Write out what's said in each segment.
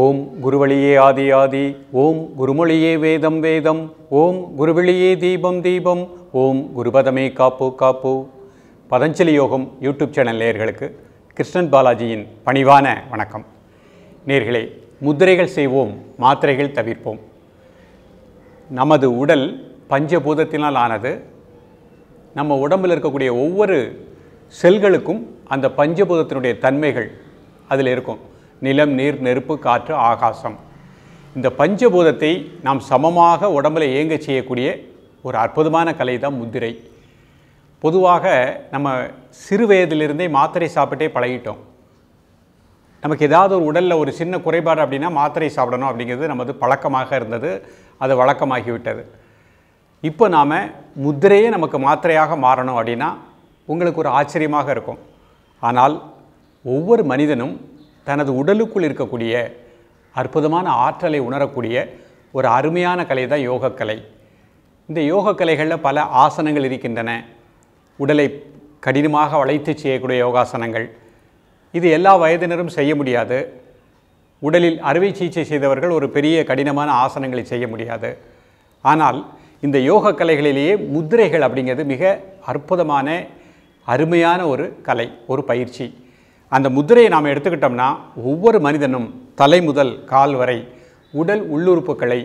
ஓம் குருவழியே ஆதி ஆதி ஓம் குருமொழியே வேதம் வேதம் ஓம் குருவழியே தீபம் தீபம் ஓம் குருபதமே காப்பு காப்பு பதஞ்சலி யோகம் யூடியூப் சேனல் நேர்களுக்கு கிருஷ்ணன் பாலாஜியின் பணிவான வணக்கம் நேர்களே முத்திரைகள் செய்வோம் மாத்திரைகள் தவிர்ப்போம் நமது உடல் பஞ்சபூதத்தினால் ஆனது நம்ம உடம்பில் இருக்கக்கூடிய ஒவ்வொரு செல்களுக்கும் அந்த பஞ்சபூதத்தினுடைய தன்மைகள் அதில் இருக்கும் நிலம் நீர் நெருப்பு காற்று ஆகாசம் இந்த பஞ்சபூதத்தை நாம் சமமாக உடம்பில் இயங்க செய்யக்கூடிய ஒரு அற்புதமான கலை தான் முதிரை பொதுவாக நம்ம சிறு வயதிலிருந்தே மாத்திரை சாப்பிட்டே பழகிட்டோம் நமக்கு ஏதாவது ஒரு உடலில் ஒரு சின்ன குறைபாடு அப்படின்னா மாத்திரை சாப்பிடணும் அப்படிங்கிறது நமது பழக்கமாக இருந்தது அது வழக்கமாகிவிட்டது இப்போ நாம் முதிரையே நமக்கு மாத்திரையாக மாறணும் அப்படின்னா உங்களுக்கு ஒரு ஆச்சரியமாக இருக்கும் ஆனால் ஒவ்வொரு மனிதனும் தனது உடலுக்குள் இருக்கக்கூடிய அற்புதமான ஆற்றலை உணரக்கூடிய ஒரு அருமையான கலை தான் யோகக்கலை இந்த யோகக்கலைகளில் பல ஆசனங்கள் இருக்கின்றன உடலை கடினமாக வளைத்து செய்யக்கூடிய யோகாசனங்கள் இது எல்லா வயதினரும் செய்ய முடியாது உடலில் அறுவை சிகிச்சை செய்தவர்கள் ஒரு பெரிய கடினமான ஆசனங்களை செய்ய முடியாது ஆனால் இந்த யோக கலைகளிலேயே முதிரைகள் அப்படிங்கிறது மிக அற்புதமான அருமையான ஒரு கலை ஒரு பயிற்சி அந்த முதிரையை நாம் எடுத்துக்கிட்டோம்னா ஒவ்வொரு மனிதனும் தலை முதல் கால் வரை உடல் உள்ளுறுப்புகளை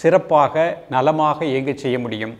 சிறப்பாக நலமாக இயங்க செய்ய முடியும்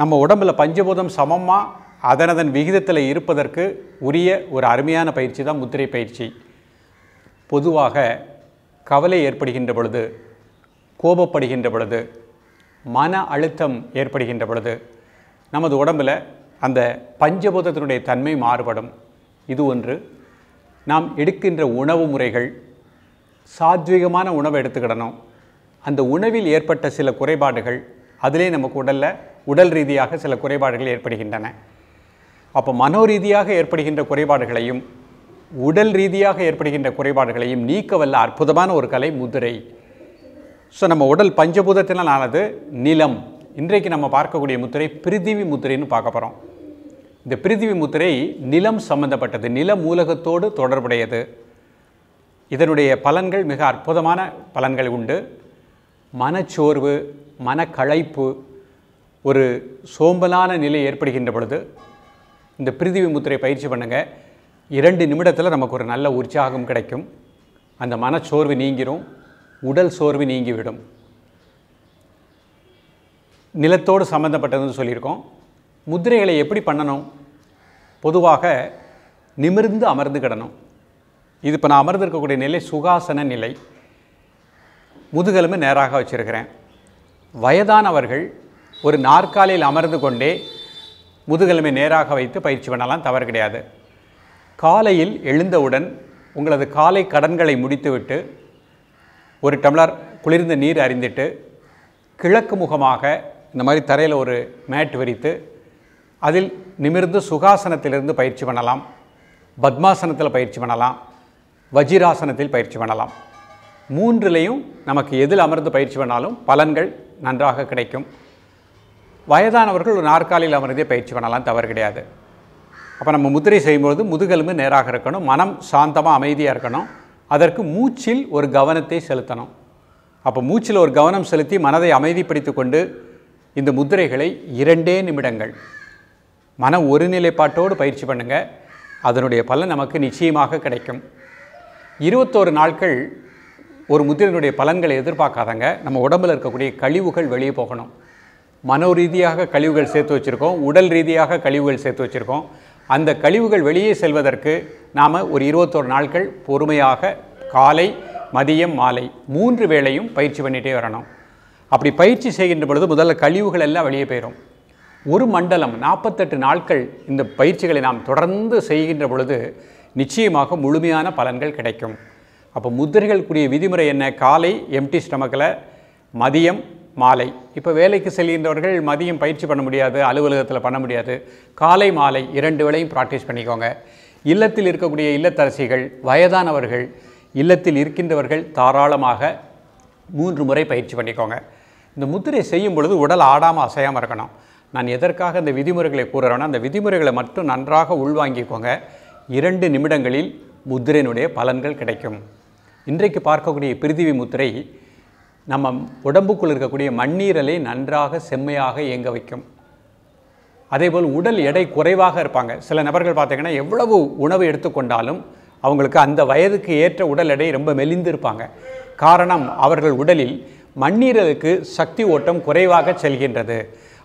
நம்ம உடம்பில் பஞ்சபூதம் சமமாக அதனதன் விகிதத்தில் இருப்பதற்கு உரிய ஒரு அருமையான பயிற்சி தான் முத்திரை பயிற்சி பொதுவாக கவலை ஏற்படுகின்ற பொழுது கோபப்படுகின்ற பொழுது மன அழுத்தம் ஏற்படுகின்ற பொழுது நமது உடம்பில் அந்த பஞ்சபூதத்தினுடைய தன்மை மாறுபடும் இது ஒன்று நாம் எடுக்கின்ற உணவு முறைகள் சாத்விகமான உணவை எடுத்துக்கிடணும் அந்த உணவில் ஏற்பட்ட சில குறைபாடுகள் அதிலே நமக்கு உடலில் உடல் ரீதியாக சில குறைபாடுகள் ஏற்படுகின்றன அப்போ மனோ ரீதியாக ஏற்படுகின்ற குறைபாடுகளையும் உடல் ரீதியாக ஏற்படுகின்ற குறைபாடுகளையும் நீக்க வல்ல அற்புதமான ஒரு கலை முதிரை ஸோ நம்ம உடல் பஞ்சபூதத்தினால் ஆனது நிலம் இன்றைக்கு நம்ம பார்க்கக்கூடிய முத்திரை பிரிதிவி முத்திரைன்னு பார்க்க போகிறோம் இந்த பிரித்திவி முத்திரை நிலம் சம்பந்தப்பட்டது நில மூலகத்தோடு தொடர்புடையது இதனுடைய பலன்கள் மிக அற்புதமான பலன்கள் உண்டு மனச்சோர்வு மனக்களைப்பு ஒரு சோம்பலான நிலை ஏற்படுகின்ற பொழுது இந்த பிரிதிவி முத்திரை பயிற்சி பண்ணுங்கள் இரண்டு நிமிடத்தில் நமக்கு ஒரு நல்ல உற்சாகம் கிடைக்கும் அந்த மனச்சோர்வு நீங்கிரும் உடல் சோர்வு நீங்கிவிடும் நிலத்தோடு சம்மந்தப்பட்டதுன்னு சொல்லியிருக்கோம் முதிரைகளை எப்படி பண்ணணும் பொதுவாக நிமிர்ந்து அமர்ந்து கிடணும் இது இப்போ நான் அமர்ந்திருக்கக்கூடிய நிலை சுகாசன நிலை முதுகெலும்பு நேராக வச்சுருக்கிறேன் வயதானவர்கள் ஒரு நாற்காலியில் அமர்ந்து கொண்டே முதுகெலும்பை நேராக வைத்து பயிற்சி பண்ணலாம் தவறு கிடையாது காலையில் எழுந்தவுடன் உங்களது காலை கடன்களை முடித்துவிட்டு ஒரு டம்ளர் குளிர்ந்த நீர் அறிந்துட்டு கிழக்கு முகமாக இந்த மாதிரி தரையில் ஒரு மேட் விரித்து அதில் நிமிர்ந்து சுகாசனத்திலிருந்து பயிற்சி பண்ணலாம் பத்மாசனத்தில் பயிற்சி பண்ணலாம் வஜிராசனத்தில் பயிற்சி பண்ணலாம் மூன்றிலையும் நமக்கு எதில் அமர்ந்து பயிற்சி பண்ணாலும் பலன்கள் நன்றாக கிடைக்கும் வயதானவர்கள் ஒரு நாற்காலியில் அமர்ந்தே பயிற்சி பண்ணலாம் தவறு கிடையாது அப்போ நம்ம முதிரை செய்யும்பொழுது முதுகெலும்பு நேராக இருக்கணும் மனம் சாந்தமாக அமைதியாக இருக்கணும் அதற்கு மூச்சில் ஒரு கவனத்தை செலுத்தணும் அப்போ மூச்சில் ஒரு கவனம் செலுத்தி மனதை அமைதிப்படுத்தி கொண்டு இந்த முதிரைகளை இரண்டே நிமிடங்கள் மன ஒருநிலைப்பாட்டோடு பயிற்சி பண்ணுங்கள் அதனுடைய பலன் நமக்கு நிச்சயமாக கிடைக்கும் இருபத்தோரு நாட்கள் ஒரு முதிரனுடைய பலன்களை எதிர்பார்க்காதங்க நம்ம உடம்பில் இருக்கக்கூடிய கழிவுகள் வெளியே போகணும் மனோ ரீதியாக கழிவுகள் சேர்த்து வச்சுருக்கோம் உடல் ரீதியாக கழிவுகள் சேர்த்து வச்சுருக்கோம் அந்த கழிவுகள் வெளியே செல்வதற்கு நாம் ஒரு இருபத்தோரு நாட்கள் பொறுமையாக காலை மதியம் மாலை மூன்று வேளையும் பயிற்சி பண்ணிகிட்டே வரணும் அப்படி பயிற்சி செய்கின்ற பொழுது முதல்ல கழிவுகள் எல்லாம் வெளியே போயிடும் ஒரு மண்டலம் நாற்பத்தெட்டு நாட்கள் இந்த பயிற்சிகளை நாம் தொடர்ந்து செய்கின்ற பொழுது நிச்சயமாக முழுமையான பலன்கள் கிடைக்கும் அப்போ முதிரைகள் கூடிய விதிமுறை என்ன காலை எம்டி ஸ்டமக்கில் மதியம் மாலை இப்போ வேலைக்கு செல்கின்றவர்கள் மதியம் பயிற்சி பண்ண முடியாது அலுவலகத்தில் பண்ண முடியாது காலை மாலை இரண்டு வேளையும் ப்ராக்டிஸ் பண்ணிக்கோங்க இல்லத்தில் இருக்கக்கூடிய இல்லத்தரசிகள் வயதானவர்கள் இல்லத்தில் இருக்கின்றவர்கள் தாராளமாக மூன்று முறை பயிற்சி பண்ணிக்கோங்க இந்த முத்திரை செய்யும் பொழுது உடல் ஆடாமல் அசையாமல் இருக்கணும் நான் எதற்காக இந்த விதிமுறைகளை கூறுறேன்னா அந்த விதிமுறைகளை மட்டும் நன்றாக உள்வாங்கிக்கோங்க இரண்டு நிமிடங்களில் முத்திரையினுடைய பலன்கள் கிடைக்கும் இன்றைக்கு பார்க்கக்கூடிய பிரிதிவி முத்திரை நம்ம உடம்புக்குள் இருக்கக்கூடிய மண்ணீரலை நன்றாக செம்மையாக இயங்க வைக்கும் அதேபோல் உடல் எடை குறைவாக இருப்பாங்க சில நபர்கள் பார்த்திங்கன்னா எவ்வளவு உணவு எடுத்துக்கொண்டாலும் அவங்களுக்கு அந்த வயதுக்கு ஏற்ற உடல் எடை ரொம்ப மெலிந்திருப்பாங்க காரணம் அவர்கள் உடலில் மண்ணீரலுக்கு சக்தி ஓட்டம் குறைவாக செல்கின்றது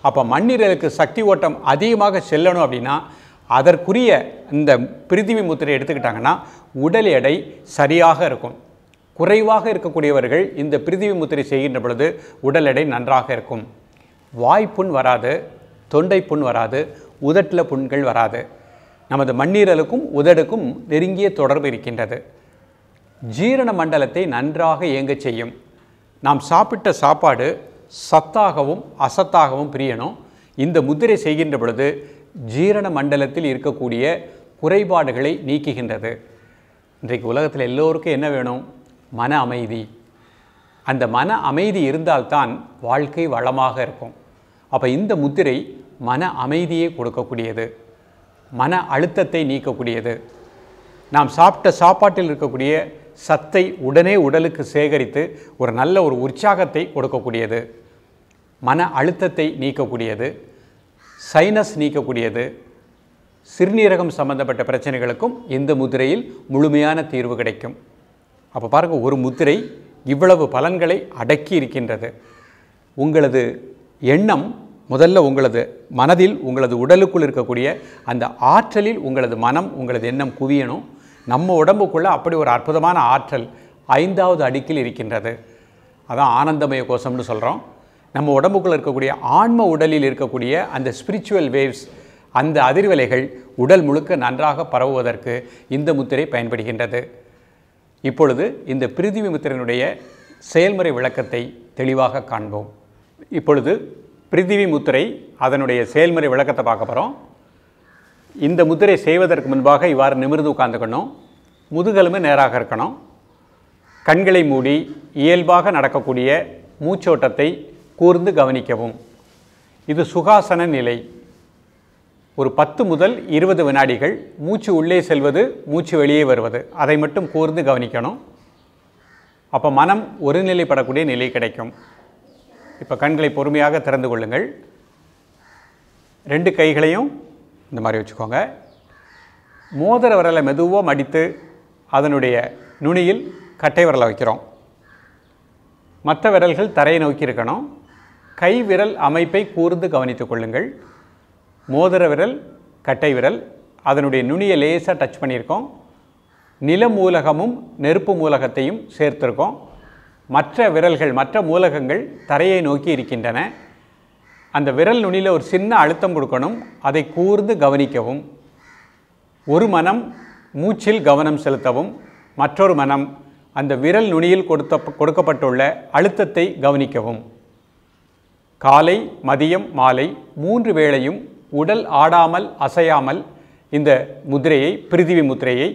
அப்போ மண்ணீரலுக்கு சக்தி ஓட்டம் அதிகமாக செல்லணும் அப்படின்னா அதற்குரிய இந்த பிரிதிவி முத்திரை எடுத்துக்கிட்டாங்கன்னா உடல் எடை சரியாக இருக்கும் குறைவாக இருக்கக்கூடியவர்கள் இந்த பிரிதிவி முத்திரை செய்கின்ற பொழுது உடல் எடை நன்றாக இருக்கும் வாய்ப்புண் வராது தொண்டை புண் வராது உதட்டில் புண்கள் வராது நமது மண்ணீரலுக்கும் உதடுக்கும் நெருங்கிய தொடர்பு இருக்கின்றது ஜீரண மண்டலத்தை நன்றாக இயங்கச் செய்யும் நாம் சாப்பிட்ட சாப்பாடு சத்தாகவும் அசத்தாகவும் பிரியணும் இந்த முத்திரை செய்கின்ற பொழுது ஜீரண மண்டலத்தில் இருக்கக்கூடிய குறைபாடுகளை நீக்குகின்றது இன்றைக்கு உலகத்தில் எல்லோருக்கும் என்ன வேணும் மன அமைதி அந்த மன அமைதி இருந்தால்தான் வாழ்க்கை வளமாக இருக்கும் அப்போ இந்த முத்திரை மன அமைதியை கொடுக்கக்கூடியது மன அழுத்தத்தை நீக்கக்கூடியது நாம் சாப்பிட்ட சாப்பாட்டில் இருக்கக்கூடிய சத்தை உடனே உடலுக்கு சேகரித்து ஒரு நல்ல ஒரு உற்சாகத்தை கொடுக்கக்கூடியது மன அழுத்தத்தை நீக்கக்கூடியது சைனஸ் நீக்கக்கூடியது சிறுநீரகம் சம்பந்தப்பட்ட பிரச்சனைகளுக்கும் இந்த முதிரையில் முழுமையான தீர்வு கிடைக்கும் அப்போ பாருங்கள் ஒரு முதிரை இவ்வளவு பலன்களை அடக்கி இருக்கின்றது உங்களது எண்ணம் முதல்ல உங்களது மனதில் உங்களது உடலுக்குள் இருக்கக்கூடிய அந்த ஆற்றலில் உங்களது மனம் உங்களது எண்ணம் குவியணும் நம்ம உடம்புக்குள்ளே அப்படி ஒரு அற்புதமான ஆற்றல் ஐந்தாவது அடுக்கில் இருக்கின்றது அதான் ஆனந்தமய கோஷம்னு சொல்கிறோம் நம்ம உடம்புக்குள்ளே இருக்கக்கூடிய ஆன்ம உடலில் இருக்கக்கூடிய அந்த ஸ்பிரிச்சுவல் வேவ்ஸ் அந்த அதிர்வலைகள் உடல் முழுக்க நன்றாக பரவுவதற்கு இந்த முத்திரை பயன்படுகின்றது இப்பொழுது இந்த பிரிதிவி முத்திரையினுடைய செயல்முறை விளக்கத்தை தெளிவாக காண்போம் இப்பொழுது பிரிதிவி முத்திரை அதனுடைய செயல்முறை விளக்கத்தை பார்க்க போகிறோம் இந்த முத்திரை செய்வதற்கு முன்பாக இவ்வாறு நிமிர்ந்து உட்காந்துக்கணும் முதுகெலும்பு நேராக இருக்கணும் கண்களை மூடி இயல்பாக நடக்கக்கூடிய மூச்சோட்டத்தை கூர்ந்து கவனிக்கவும் இது சுகாசன நிலை ஒரு பத்து முதல் இருபது வினாடிகள் மூச்சு உள்ளே செல்வது மூச்சு வெளியே வருவது அதை மட்டும் கூர்ந்து கவனிக்கணும் அப்போ மனம் ஒருநிலைப்படக்கூடிய நிலை கிடைக்கும் இப்போ கண்களை பொறுமையாக திறந்து கொள்ளுங்கள் ரெண்டு கைகளையும் இந்த மாதிரி வச்சுக்கோங்க மோதிர விரலை மெதுவாக மடித்து அதனுடைய நுனியில் கட்டை விரலை வைக்கிறோம் மற்ற விரல்கள் தரையை நோக்கி இருக்கணும் கைவிரல் அமைப்பை கூர்ந்து கவனித்துக் கொள்ளுங்கள் மோதிர விரல் கட்டை விரல் அதனுடைய நுனியை லேசாக டச் பண்ணியிருக்கோம் நில மூலகமும் நெருப்பு மூலகத்தையும் சேர்த்துருக்கோம் மற்ற விரல்கள் மற்ற மூலகங்கள் தரையை நோக்கி இருக்கின்றன அந்த விரல் நுனியில் ஒரு சின்ன அழுத்தம் கொடுக்கணும் அதை கூர்ந்து கவனிக்கவும் ஒரு மனம் மூச்சில் கவனம் செலுத்தவும் மற்றொரு மனம் அந்த விரல் நுனியில் கொடுத்த கொடுக்கப்பட்டுள்ள அழுத்தத்தை கவனிக்கவும் காலை மதியம் மாலை மூன்று வேளையும் உடல் ஆடாமல் அசையாமல் இந்த முதிரையை பிரிதிவி முதிரையை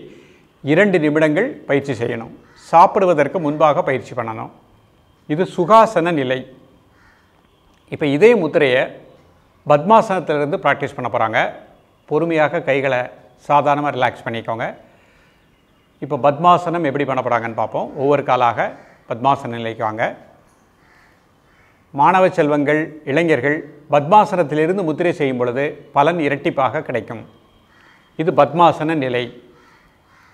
இரண்டு நிமிடங்கள் பயிற்சி செய்யணும் சாப்பிடுவதற்கு முன்பாக பயிற்சி பண்ணணும் இது சுகாசன நிலை இப்போ இதே முத்திரையை பத்மாசனத்திலிருந்து ப்ராக்டிஸ் பண்ண போகிறாங்க பொறுமையாக கைகளை சாதாரணமாக ரிலாக்ஸ் பண்ணிக்கோங்க இப்போ பத்மாசனம் எப்படி பண்ண போகிறாங்கன்னு பார்ப்போம் ஒவ்வொரு காலாக பத்மாசன நிலைக்கு வாங்க மாணவ செல்வங்கள் இளைஞர்கள் பத்மாசனத்திலிருந்து முத்திரை செய்யும் பொழுது பலன் இரட்டிப்பாக கிடைக்கும் இது பத்மாசன நிலை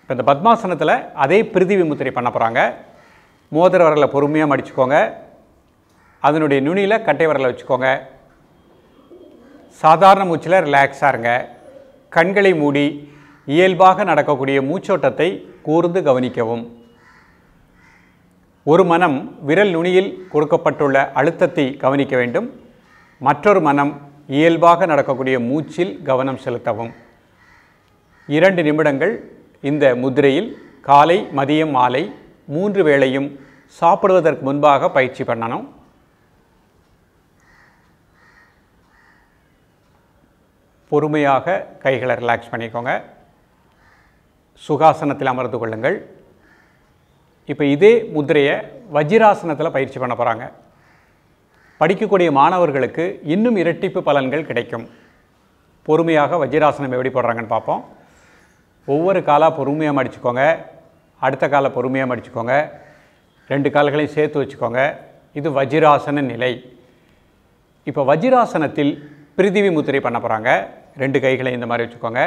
இப்போ இந்த பத்மாசனத்தில் அதே பிரிதிவி முத்திரை பண்ண போகிறாங்க மோதிர வரலை பொறுமையாக மடிச்சுக்கோங்க அதனுடைய நுனியில் கட்டை வரலை வச்சுக்கோங்க சாதாரண மூச்சில் ரிலாக்ஸாக இருங்க கண்களை மூடி இயல்பாக நடக்கக்கூடிய மூச்சோட்டத்தை கூர்ந்து கவனிக்கவும் ஒரு மனம் விரல் நுனியில் கொடுக்கப்பட்டுள்ள அழுத்தத்தை கவனிக்க வேண்டும் மற்றொரு மனம் இயல்பாக நடக்கக்கூடிய மூச்சில் கவனம் செலுத்தவும் இரண்டு நிமிடங்கள் இந்த முதிரையில் காலை மதியம் மாலை மூன்று வேளையும் சாப்பிடுவதற்கு முன்பாக பயிற்சி பண்ணணும் பொறுமையாக கைகளை ரிலாக்ஸ் பண்ணிக்கோங்க சுகாசனத்தில் அமர்ந்து கொள்ளுங்கள் இப்போ இதே முதிரையை வஜிராசனத்தில் பயிற்சி பண்ண போகிறாங்க படிக்கக்கூடிய மாணவர்களுக்கு இன்னும் இரட்டிப்பு பலன்கள் கிடைக்கும் பொறுமையாக வஜ்ராசனம் எப்படி போடுறாங்கன்னு பார்ப்போம் ஒவ்வொரு காலாக பொறுமையாக மடிச்சுக்கோங்க அடுத்த காலை பொறுமையாக மடிச்சுக்கோங்க ரெண்டு கால்களையும் சேர்த்து வச்சுக்கோங்க இது வஜ்ராசன நிலை இப்போ வஜ்ராசனத்தில் பிரிதிவி முத்திரை பண்ண போகிறாங்க ரெண்டு கைகளையும் இந்த மாதிரி வச்சுக்கோங்க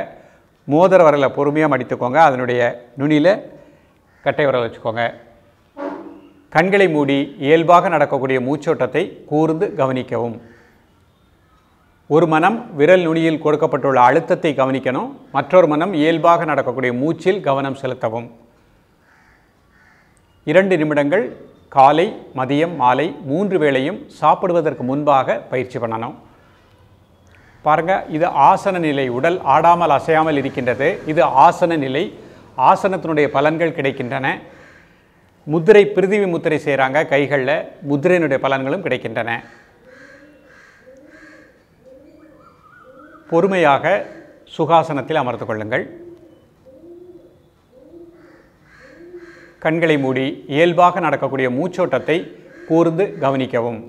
மோதிர வரலை பொறுமையாக மடித்துக்கோங்க அதனுடைய நுனியில் கட்டை உரல் வச்சுக்கோங்க கண்களை மூடி இயல்பாக நடக்கக்கூடிய மூச்சோட்டத்தை கூர்ந்து கவனிக்கவும் ஒரு மனம் விரல் நுனியில் கொடுக்கப்பட்டுள்ள அழுத்தத்தை கவனிக்கணும் மற்றொரு மனம் இயல்பாக நடக்கக்கூடிய மூச்சில் கவனம் செலுத்தவும் இரண்டு நிமிடங்கள் காலை மதியம் மாலை மூன்று வேளையும் சாப்பிடுவதற்கு முன்பாக பயிற்சி பண்ணணும் பாருங்கள் இது ஆசன நிலை உடல் ஆடாமல் அசையாமல் இருக்கின்றது இது ஆசன நிலை ஆசனத்தினுடைய பலன்கள் கிடைக்கின்றன முதிரை பிரிதிவி முத்திரை செய்கிறாங்க கைகளில் முதிரையினுடைய பலன்களும் கிடைக்கின்றன பொறுமையாக சுகாசனத்தில் அமர்ந்து கொள்ளுங்கள் கண்களை மூடி இயல்பாக நடக்கக்கூடிய மூச்சோட்டத்தை கூர்ந்து கவனிக்கவும்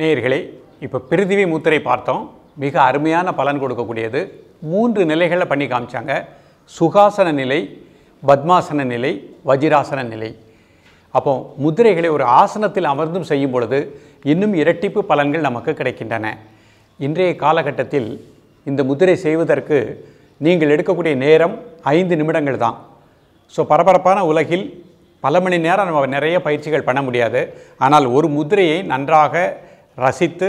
நேயர்களே இப்போ பிரிதிவி மூத்திரை பார்த்தோம் மிக அருமையான பலன் கொடுக்கக்கூடியது மூன்று நிலைகளில் பண்ணி காமிச்சாங்க சுகாசன நிலை பத்மாசன நிலை வஜிராசன நிலை அப்போ முதிரைகளை ஒரு ஆசனத்தில் அமர்ந்தும் செய்யும் பொழுது இன்னும் இரட்டிப்பு பலன்கள் நமக்கு கிடைக்கின்றன இன்றைய காலகட்டத்தில் இந்த முதிரை செய்வதற்கு நீங்கள் எடுக்கக்கூடிய நேரம் ஐந்து நிமிடங்கள் தான் ஸோ பரபரப்பான உலகில் பல மணி நேரம் நம்ம நிறைய பயிற்சிகள் பண்ண முடியாது ஆனால் ஒரு முதிரையை நன்றாக ரசித்து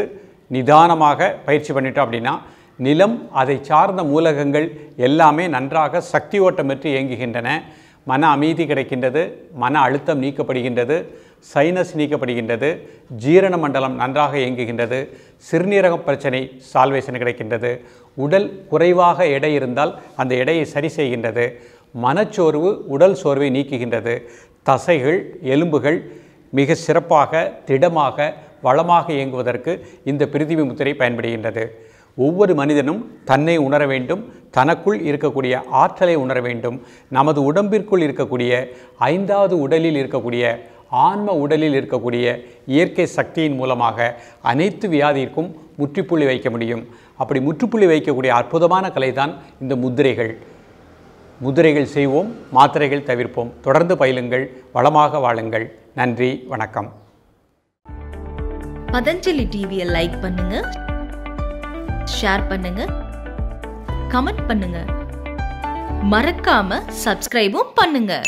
நிதானமாக பயிற்சி பண்ணிட்டோம் அப்படின்னா நிலம் அதை சார்ந்த மூலகங்கள் எல்லாமே நன்றாக சக்தி ஓட்டம் பெற்று இயங்குகின்றன மன அமைதி கிடைக்கின்றது மன அழுத்தம் நீக்கப்படுகின்றது சைனஸ் நீக்கப்படுகின்றது ஜீரண மண்டலம் நன்றாக இயங்குகின்றது சிறுநீரக பிரச்சனை சால்வேஷன் கிடைக்கின்றது உடல் குறைவாக எடை இருந்தால் அந்த எடையை சரி செய்கின்றது மனச்சோர்வு உடல் சோர்வை நீக்குகின்றது தசைகள் எலும்புகள் மிக சிறப்பாக திடமாக வளமாக இயங்குவதற்கு இந்த பிரிதிவி முத்திரை பயன்படுகின்றது ஒவ்வொரு மனிதனும் தன்னை உணர வேண்டும் தனக்குள் இருக்கக்கூடிய ஆற்றலை உணர வேண்டும் நமது உடம்பிற்குள் இருக்கக்கூடிய ஐந்தாவது உடலில் இருக்கக்கூடிய ஆன்ம உடலில் இருக்கக்கூடிய இயற்கை சக்தியின் மூலமாக அனைத்து வியாதிக்கும் முற்றுப்புள்ளி வைக்க முடியும் அப்படி முற்றுப்புள்ளி வைக்கக்கூடிய அற்புதமான கலை தான் இந்த முதிரைகள் முதிரைகள் செய்வோம் மாத்திரைகள் தவிர்ப்போம் தொடர்ந்து பயிலுங்கள் வளமாக வாழுங்கள் நன்றி வணக்கம் பதஞ்சலி டிவியை லைக் பண்ணுங்க ஷேர் பண்ணுங்க கமெண்ட் பண்ணுங்க மறக்காம சப்ஸ்கிரைபும் பண்ணுங்க